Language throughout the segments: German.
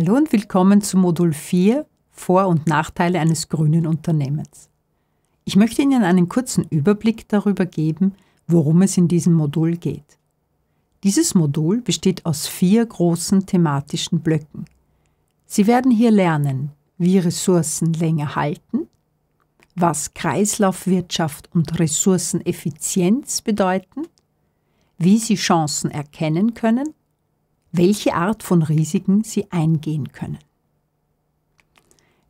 Hallo und willkommen zu Modul 4 Vor- und Nachteile eines grünen Unternehmens. Ich möchte Ihnen einen kurzen Überblick darüber geben, worum es in diesem Modul geht. Dieses Modul besteht aus vier großen thematischen Blöcken. Sie werden hier lernen, wie Ressourcen länger halten, was Kreislaufwirtschaft und Ressourceneffizienz bedeuten, wie Sie Chancen erkennen können welche Art von Risiken sie eingehen können.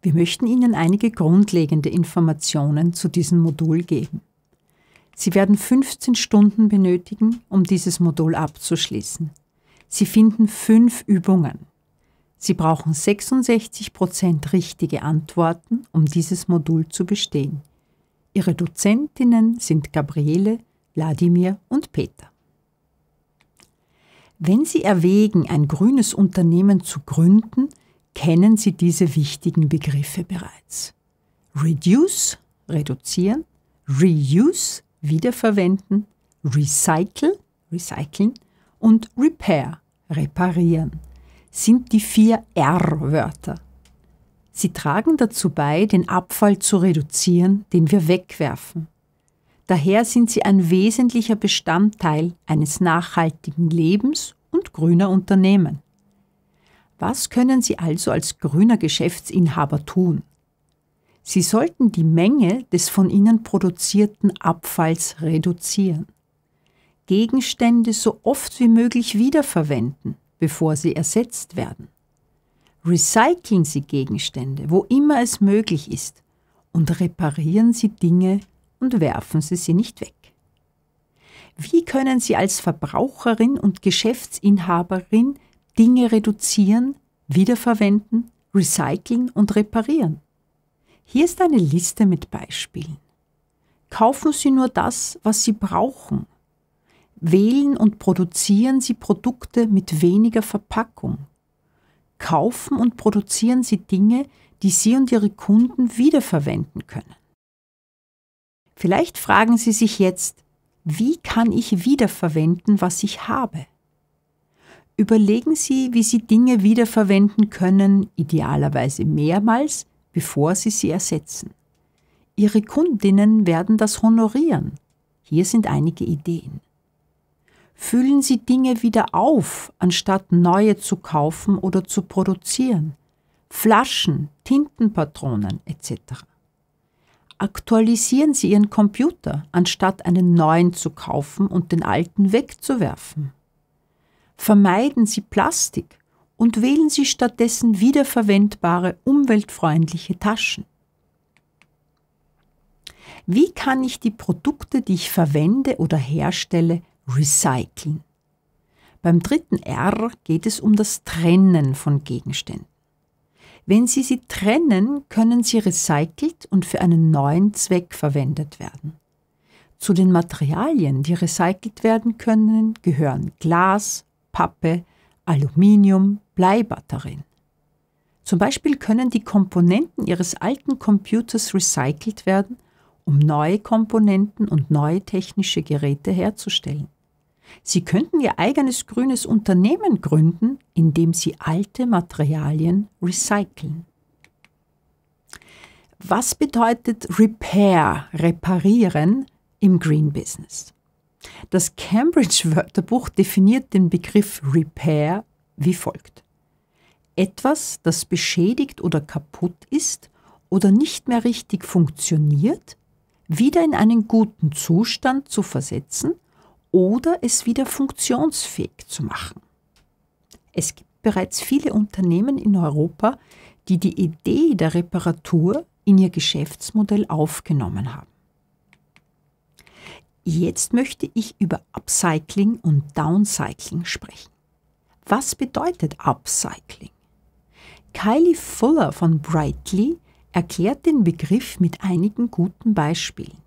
Wir möchten Ihnen einige grundlegende Informationen zu diesem Modul geben. Sie werden 15 Stunden benötigen, um dieses Modul abzuschließen. Sie finden fünf Übungen. Sie brauchen 66% Prozent richtige Antworten, um dieses Modul zu bestehen. Ihre Dozentinnen sind Gabriele, Wladimir und Peter. Wenn Sie erwägen, ein grünes Unternehmen zu gründen, kennen Sie diese wichtigen Begriffe bereits. Reduce, reduzieren, reuse, wiederverwenden, recycle, recyceln und repair, reparieren, sind die vier R-Wörter. Sie tragen dazu bei, den Abfall zu reduzieren, den wir wegwerfen. Daher sind sie ein wesentlicher Bestandteil eines nachhaltigen Lebens und grüner Unternehmen. Was können Sie also als grüner Geschäftsinhaber tun? Sie sollten die Menge des von Ihnen produzierten Abfalls reduzieren. Gegenstände so oft wie möglich wiederverwenden, bevor sie ersetzt werden. Recyceln Sie Gegenstände, wo immer es möglich ist, und reparieren Sie Dinge, und werfen Sie sie nicht weg. Wie können Sie als Verbraucherin und Geschäftsinhaberin Dinge reduzieren, wiederverwenden, recyceln und reparieren? Hier ist eine Liste mit Beispielen. Kaufen Sie nur das, was Sie brauchen. Wählen und produzieren Sie Produkte mit weniger Verpackung. Kaufen und produzieren Sie Dinge, die Sie und Ihre Kunden wiederverwenden können. Vielleicht fragen Sie sich jetzt, wie kann ich wiederverwenden, was ich habe? Überlegen Sie, wie Sie Dinge wiederverwenden können, idealerweise mehrmals, bevor Sie sie ersetzen. Ihre Kundinnen werden das honorieren. Hier sind einige Ideen. Füllen Sie Dinge wieder auf, anstatt neue zu kaufen oder zu produzieren. Flaschen, Tintenpatronen etc aktualisieren Sie Ihren Computer, anstatt einen neuen zu kaufen und den alten wegzuwerfen. Vermeiden Sie Plastik und wählen Sie stattdessen wiederverwendbare, umweltfreundliche Taschen. Wie kann ich die Produkte, die ich verwende oder herstelle, recyceln? Beim dritten R geht es um das Trennen von Gegenständen. Wenn Sie sie trennen, können sie recycelt und für einen neuen Zweck verwendet werden. Zu den Materialien, die recycelt werden können, gehören Glas, Pappe, Aluminium, Bleibatterien. Zum Beispiel können die Komponenten Ihres alten Computers recycelt werden, um neue Komponenten und neue technische Geräte herzustellen. Sie könnten Ihr eigenes grünes Unternehmen gründen, indem Sie alte Materialien recyceln. Was bedeutet Repair, reparieren im Green Business? Das Cambridge-Wörterbuch definiert den Begriff Repair wie folgt. Etwas, das beschädigt oder kaputt ist oder nicht mehr richtig funktioniert, wieder in einen guten Zustand zu versetzen – oder es wieder funktionsfähig zu machen. Es gibt bereits viele Unternehmen in Europa, die die Idee der Reparatur in ihr Geschäftsmodell aufgenommen haben. Jetzt möchte ich über Upcycling und Downcycling sprechen. Was bedeutet Upcycling? Kylie Fuller von Brightly erklärt den Begriff mit einigen guten Beispielen.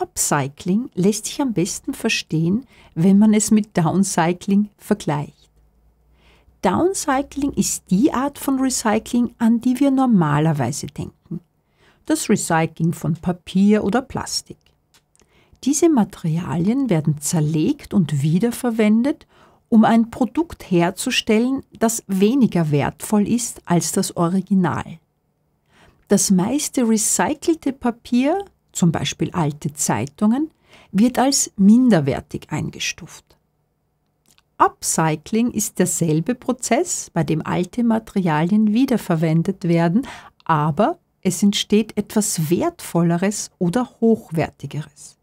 Upcycling lässt sich am besten verstehen, wenn man es mit Downcycling vergleicht. Downcycling ist die Art von Recycling, an die wir normalerweise denken. Das Recycling von Papier oder Plastik. Diese Materialien werden zerlegt und wiederverwendet, um ein Produkt herzustellen, das weniger wertvoll ist als das Original. Das meiste recycelte Papier zum Beispiel alte Zeitungen, wird als minderwertig eingestuft. Upcycling ist derselbe Prozess, bei dem alte Materialien wiederverwendet werden, aber es entsteht etwas Wertvolleres oder Hochwertigeres.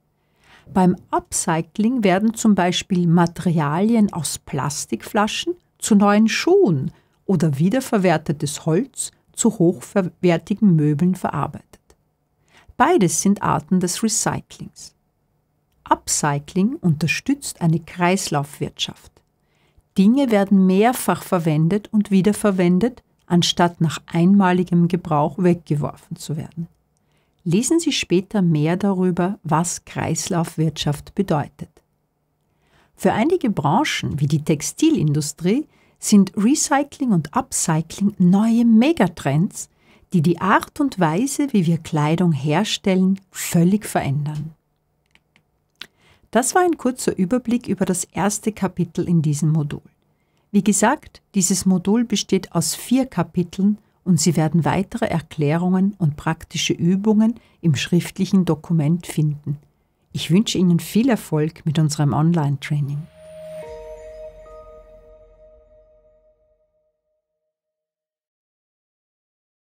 Beim Upcycling werden zum Beispiel Materialien aus Plastikflaschen zu neuen Schuhen oder wiederverwertetes Holz zu hochwertigen Möbeln verarbeitet. Beides sind Arten des Recyclings. Upcycling unterstützt eine Kreislaufwirtschaft. Dinge werden mehrfach verwendet und wiederverwendet, anstatt nach einmaligem Gebrauch weggeworfen zu werden. Lesen Sie später mehr darüber, was Kreislaufwirtschaft bedeutet. Für einige Branchen wie die Textilindustrie sind Recycling und Upcycling neue Megatrends, die die Art und Weise, wie wir Kleidung herstellen, völlig verändern. Das war ein kurzer Überblick über das erste Kapitel in diesem Modul. Wie gesagt, dieses Modul besteht aus vier Kapiteln und Sie werden weitere Erklärungen und praktische Übungen im schriftlichen Dokument finden. Ich wünsche Ihnen viel Erfolg mit unserem Online-Training.